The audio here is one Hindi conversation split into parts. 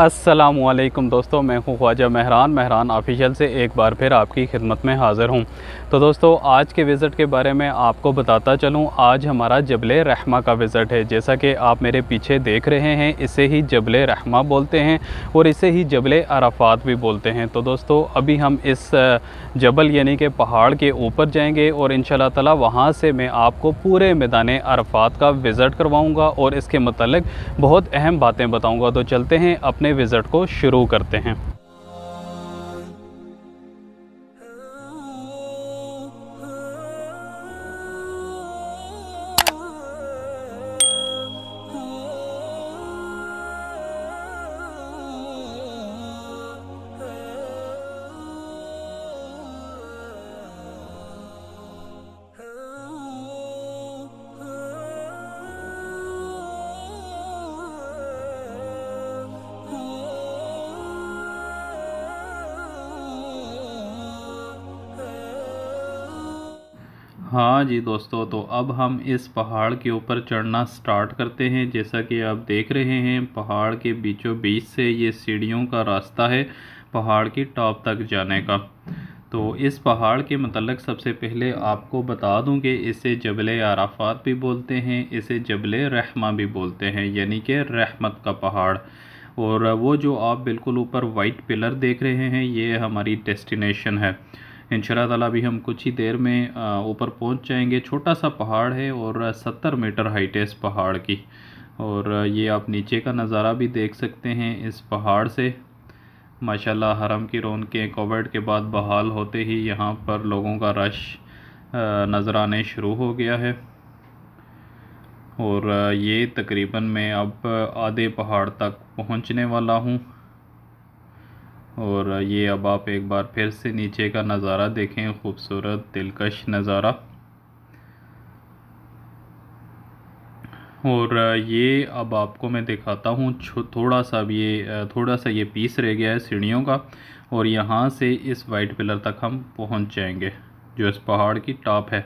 असलम दोस्तों मैं हूँ ख्वाजा महरान महरान ऑफिशियल से एक बार फिर आपकी खिदमत में हाज़िर हूँ तो दोस्तों आज के विज़िट के बारे में आपको बताता चलूँ आज हमारा जबल रहमा का विज़िट है जैसा कि आप मेरे पीछे देख रहे हैं इसे ही जबल रहमा बोलते हैं और इसे ही जबल अराफात भी बोलते हैं तो दोस्तों अभी हम इस जबल यानी कि पहाड़ के ऊपर जाएँगे और इन शाह वहाँ से मैं आपको पूरे मैदान अरफात का विज़िट करवाऊँगा और इसके मतलब बहुत अहम बातें बताऊँगा तो चलते हैं अपने अपने विज़िट को शुरू करते हैं हाँ जी दोस्तों तो अब हम इस पहाड़ के ऊपर चढ़ना स्टार्ट करते हैं जैसा कि आप देख रहे हैं पहाड़ के बीचों बीच से ये सीढ़ियों का रास्ता है पहाड़ की टॉप तक जाने का तो इस पहाड़ के मतलब सबसे पहले आपको बता दूं कि इसे जबल आराफात भी बोलते हैं इसे जबल रहमा भी बोलते हैं यानी कि रहमत का पहाड़ और वो जो आप बिल्कुल ऊपर वाइट पिलर देख रहे हैं ये हमारी डेस्टिनेशन है इन ताला अभी हम कुछ ही देर में ऊपर पहुंच जाएंगे छोटा सा पहाड़ है और सत्तर मीटर हाइट है इस पहाड़ की और ये आप नीचे का नज़ारा भी देख सकते हैं इस पहाड़ से माशाल्लाह हरम की रौनकें के कोविड के बाद बहाल होते ही यहाँ पर लोगों का रश नज़र आने शुरू हो गया है और ये तकरीबन मैं अब आधे पहाड़ तक पहुँचने वाला हूँ और ये अब आप एक बार फिर से नीचे का नज़ारा देखें खूबसूरत दिलकश नज़ारा और ये अब आपको मैं दिखाता हूँ थोड़ा सा अब ये थोड़ा सा ये पीस रह गया है सीढ़ियों का और यहाँ से इस वाइट पिलर तक हम पहुँच जाएंगे जो इस पहाड़ की टॉप है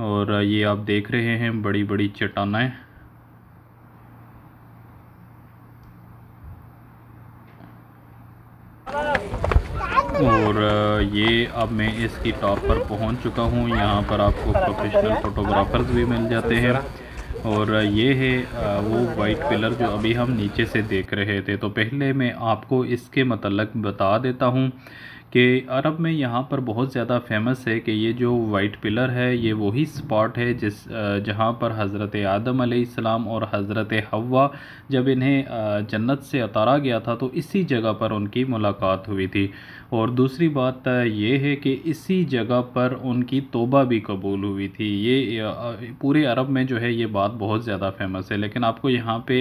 और ये आप देख रहे हैं बड़ी बड़ी चट्टान ये अब मैं इसकी टॉप पर पहुंच चुका हूं यहाँ पर आपको प्रोफेशनल फोटोग्राफर्स भी मिल जाते हैं और ये है वो वाइट पिलर जो अभी हम नीचे से देख रहे थे तो पहले मैं आपको इसके मतलब बता देता हूँ कि अरब में यहाँ पर बहुत ज़्यादा फेमस है कि ये जो वाइट पिलर है ये वही स्पॉट है जिस जहाँ पर हज़रत आदम आसमाम और हज़रत हवा जब इन्हें जन्नत से उतारा गया था तो इसी जगह पर उनकी मुलाकात हुई थी और दूसरी बात ये है कि इसी जगह पर उनकी तोबा भी कबूल हुई थी ये पूरे अरब में जो है ये बात बहुत ज़्यादा फेमस है लेकिन आपको यहाँ पे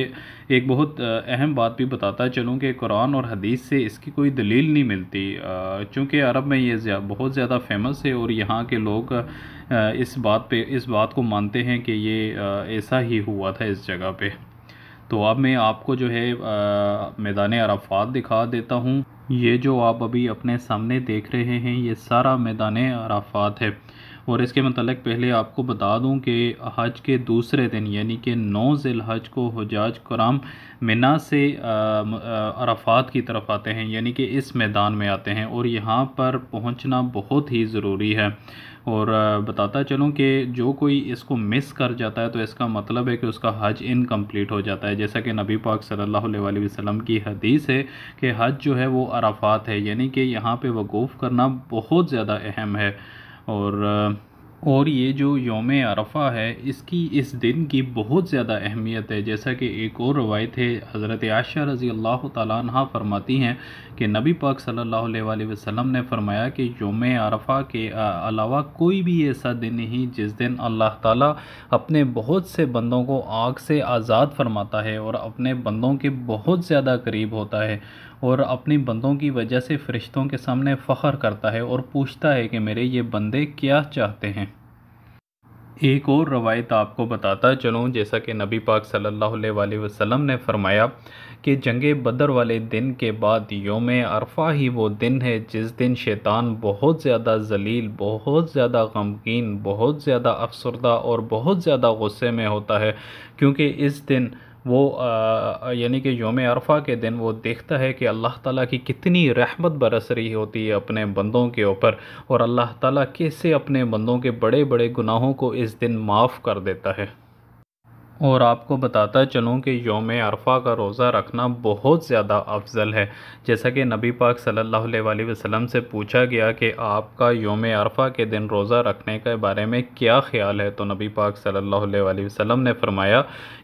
एक बहुत अहम बात भी बताता चलूँ कि कुरान और हदीस से इसकी कोई दलील नहीं मिलती चूँकि अरब में ये ज्या, बहुत ज़्यादा फेमस है और यहाँ के लोग इस बात पे इस बात को मानते हैं कि ये ऐसा ही हुआ था इस जगह पर तो अब मैं आपको जो है मैदान अराफात दिखा देता हूँ ये जो आप अभी अपने सामने देख रहे हैं ये सारा मैदान अराफात है और इसके मतलब पहले आपको बता दूं कि हज के दूसरे दिन यानी कि नौ हज को हजाज कराम मिना से अरफात की तरफ आते हैं यानी कि इस मैदान में आते हैं और यहाँ पर पहुँचना बहुत ही ज़रूरी है और बताता चलूँ कि जो कोई इसको मिस कर जाता है तो इसका मतलब है कि उसका हज इनकम्प्लीट हो जाता है जैसा कि नबी पाक सल्लल्लाहु अलैहि वसल्लम की हदीस है कि हज जो है वो अराफात है यानी कि यहाँ पे वकूफ़ करना बहुत ज़्यादा अहम है और और ये जो योम अरफा है इसकी इस दिन की बहुत ज़्यादा अहमियत है जैसा कि एक और रवायत है हज़रत आशा रज़ी अल्लाह तह फरमाती हैं कि नबी पाक सल्लल्लाहु अलैहि वसल्लम ने फरमाया कि योम अरफा के अलावा कोई भी ऐसा दिन नहीं जिस दिन अल्लाह ताला अपने बहुत से बंदों को आग से आज़ाद फरमाता है और अपने बंदों के बहुत ज़्यादा करीब होता है और अपने बंदों की वजह से फ़रिश्तों के सामने फ़ख्र करता है और पूछता है कि मेरे ये बंदे क्या चाहते हैं एक और रवायत आपको बताता चलूँ जैसा कि नबी पाक सल्लल्लाहु अलैहि वसल्लम ने फरमाया कि जंग बदर वाले दिन के बाद योम अरफा ही वो दिन है जिस दिन शैतान बहुत ज़्यादा जलील बहुत ज़्यादा गमगीन बहुत ज़्यादा अफसरदा और बहुत ज़्यादा गुस्से में होता है क्योंकि इस दिन वो यानी कि योम अरफा के दिन वो देखता है कि अल्लाह ताला की कितनी रहमत बरस रही होती है अपने बंदों के ऊपर और अल्लाह ताला कैसे अपने बंदों के बड़े बड़े गुनाहों को इस दिन माफ़ कर देता है और आपको बताता चलूँ कि योम अरफा का रोज़ा रखना बहुत ज़्यादा अफजल है जैसा कि नबी पाक सल्लल्लाहु अलैहि वसल्लम से पूछा गया कि आपका योम अरफा के दिन रोज़ा रखने के बारे में क्या ख्याल है तो नबी पाक सल्लल्लाहु अलैहि वसल्लम ने फरमाया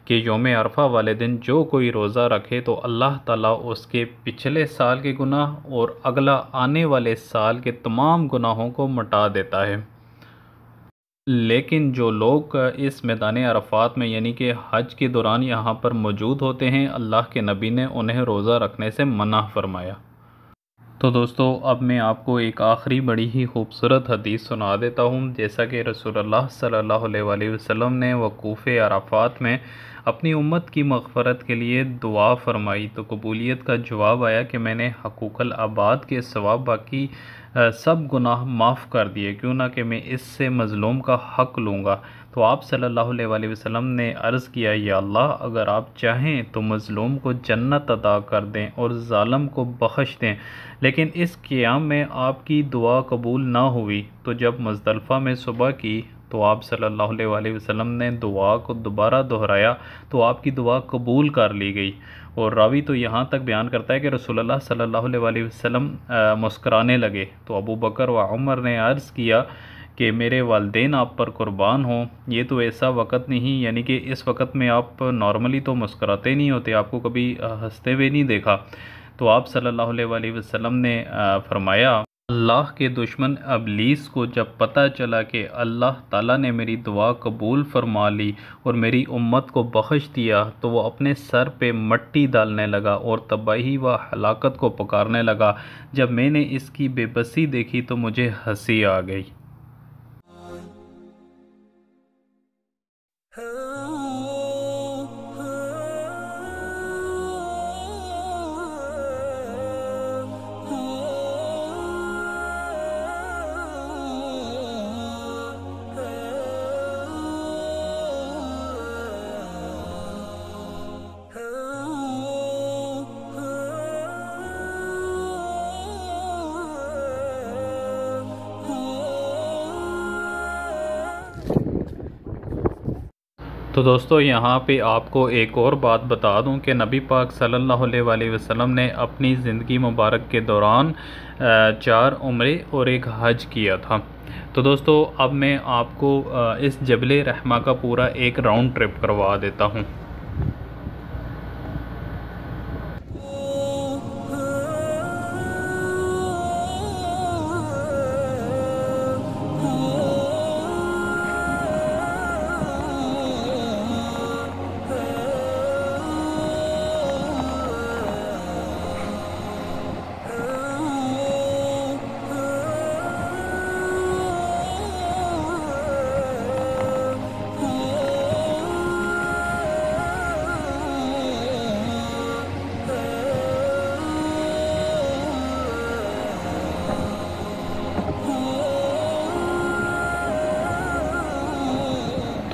कि योम अरफा वाले दिन जो कोई रोज़ा रखे तो अल्लाह ताला उसके पिछले साल के गुनाह और अगला आने वाले साल के तमाम गुनाहों को मटा देता है लेकिन जो लोग इस मैदान अरफात में यानी कि हज के दौरान यहाँ पर मौजूद होते हैं अल्लाह के नबी ने उन्हें रोज़ा रखने से मना फरमाया तो दोस्तों अब मैं आपको एक आखिरी बड़ी ही खूबसूरत हदीस सुना देता हूँ जैसा कि रसोल्ला सल्ला वसम ने वकूफ़ अराफात में अपनी उम्मत की मगफरत के लिए दुआ फरमाई तो कबूलीत का जवाब आया कि मैंने हकूकल आबाद के सवाब बाकी सब गुनाह माफ़ कर दिए क्यों ना कि मैं इससे मज़लूम का हक़ लूँगा तो आप सल्लल्लाहु अलैहि वसल्लम ने अर्ज़ किया या अल्लाह अगर आप चाहें तो मज़लूम को जन्नत अदा कर दें और ालम को बख्श दें लेकिन इस क़्याम में आपकी दुआ कबूल ना हुई तो जब मुजदलफ़ा में सुबह की तो आप सल्लल्लाहु अलैहि वसल्लम ने दुआ को दोबारा दोहराया तो आपकी दुआ कबूल कर ली गई और रावी तो यहाँ तक बयान करता है कि रसोल्ला सल्ला वसम मुस्कराने लगे तो अबू बकर व उमर ने अर्ज़ किया कि मेरे वालदेन आप पर कुर्बान हों ये तो ऐसा वक़्त नहीं यानी कि इस वक्त में आप नॉर्मली तो मुस्कराते नहीं होते आपको कभी हंसते हुए नहीं देखा तो आप सल्लल्लाहु अलैहि वसल्लम ने फ़रमाया अल्लाह के दुश्मन अबलीस को जब पता चला कि अल्लाह ताला ने मेरी दुआ कबूल फरमा ली और मेरी उम्मत को बख्श दिया तो वो अपने सर पे मट्टी डालने लगा और तबाही व हलाकत को पुकारने लगा जब मैंने इसकी बेबसी देखी तो मुझे हंसी आ गई तो दोस्तों यहाँ पे आपको एक और बात बता दूँ कि नबी पाक सल्लल्लाहु अलैहि वसल्लम ने अपनी ज़िंदगी मुबारक के दौरान चार उम्र और एक हज किया था तो दोस्तों अब मैं आपको इस जबल रहमा का पूरा एक राउंड ट्रिप करवा देता हूँ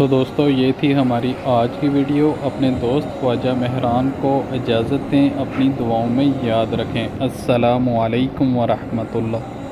तो दोस्तों ये थी हमारी आज की वीडियो अपने दोस्त ख्वाजा मेहरान को इजाज़त दें अपनी दुआओं में याद रखें असलकम वरहमतुल्ला